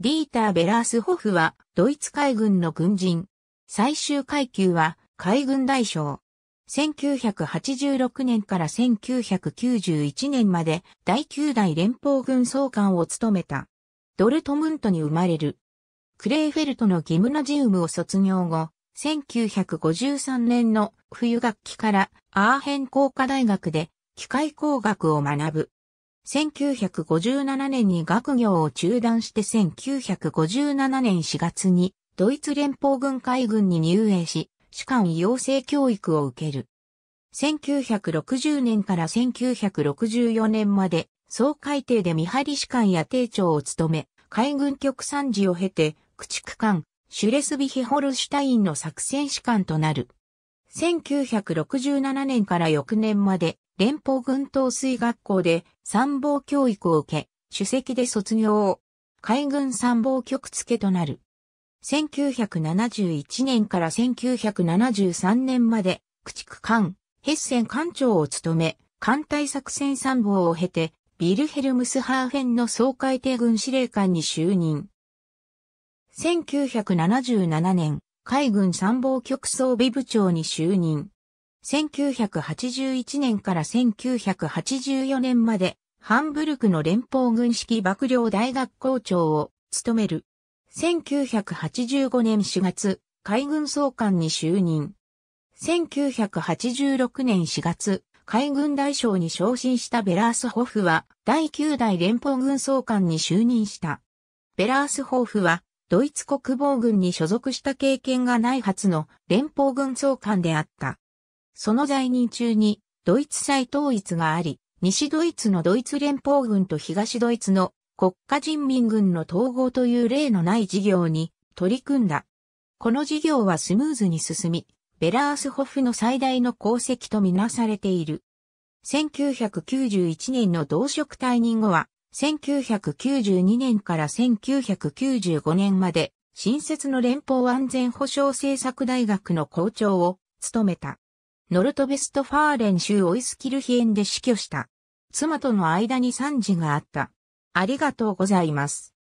ディーター・ベラースホフは、ドイツ海軍の軍人。最終階級は、海軍大将。1986年から1991年まで、第9代連邦軍総監を務めた。ドルトムントに生まれる。クレーフェルトのギムナジウムを卒業後、1953年の冬学期からアーヘン工科大学で機械工学を学ぶ。1957年に学業を中断して1957年4月にドイツ連邦軍海軍に入営し、士官養成教育を受ける。1960年から1964年まで、総海底で見張り士官や艇長を務め、海軍局参事を経て、駆逐艦、シュレスビヒホルシュタインの作戦士官となる。1967年から翌年まで、連邦軍統帥学校で参謀教育を受け、主席で卒業。海軍参謀局付となる。1971年から1973年まで、駆逐艦、ヘッセン艦長を務め、艦隊作戦参謀を経て、ビルヘルムスハーフェンの総海艇軍司令官に就任。1977年、海軍参謀局装備部長に就任。1981年から1984年まで、ハンブルクの連邦軍式幕僚大学校長を務める。1985年4月、海軍総監に就任。1986年4月、海軍大将に昇進したベラースホフは、第9代連邦軍総監に就任した。ベラースホフは、ドイツ国防軍に所属した経験がない初の連邦軍総監であった。その在任中に、ドイツ再統一があり、西ドイツのドイツ連邦軍と東ドイツの国家人民軍の統合という例のない事業に取り組んだ。この事業はスムーズに進み、ベラースホフの最大の功績とみなされている。1991年の同職退任後は、1992年から1995年まで、新設の連邦安全保障政策大学の校長を務めた。ノルトベストファーレン州オイスキルヒエンで死去した。妻との間に惨事があった。ありがとうございます。